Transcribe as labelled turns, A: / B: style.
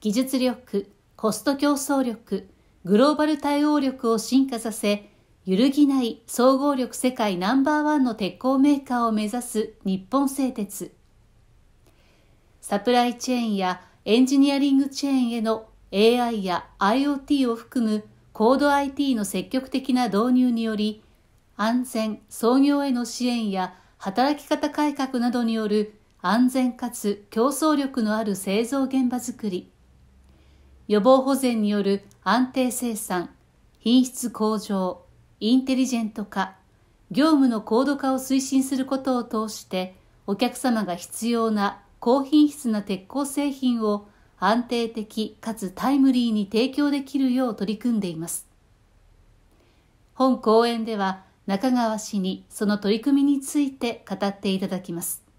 A: 技術力、コスト競争力、グローバル対応力を進化させ、揺るぎない総合力世界ナンバーワンの鉄鋼メーカーを目指す日本製鉄。サプライチェーンやエンジニアリングチェーンへの AI や IoT を含む高度 IT の積極的な導入により、安全、創業への支援や働き方改革などによる安全かつ競争力のある製造現場づくり、予防保全による安定生産、品質向上、インテリジェント化、業務の高度化を推進することを通して、お客様が必要な高品質な鉄鋼製品を安定的かつタイムリーに提供できるよう取り組んでいます。本講演では中川氏にその取り組みについて語っていただきます。